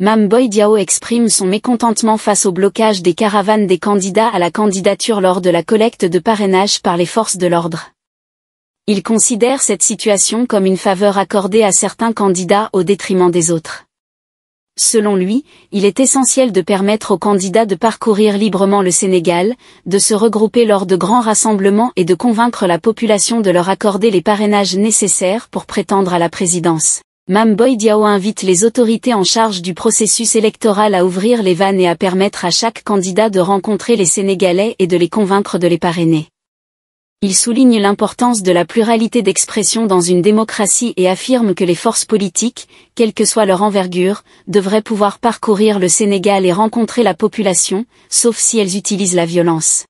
Mamboy Diao exprime son mécontentement face au blocage des caravanes des candidats à la candidature lors de la collecte de parrainages par les forces de l'ordre. Il considère cette situation comme une faveur accordée à certains candidats au détriment des autres. Selon lui, il est essentiel de permettre aux candidats de parcourir librement le Sénégal, de se regrouper lors de grands rassemblements et de convaincre la population de leur accorder les parrainages nécessaires pour prétendre à la présidence. Mamboy invite les autorités en charge du processus électoral à ouvrir les vannes et à permettre à chaque candidat de rencontrer les Sénégalais et de les convaincre de les parrainer. Il souligne l'importance de la pluralité d'expression dans une démocratie et affirme que les forces politiques, quelle que soit leur envergure, devraient pouvoir parcourir le Sénégal et rencontrer la population, sauf si elles utilisent la violence.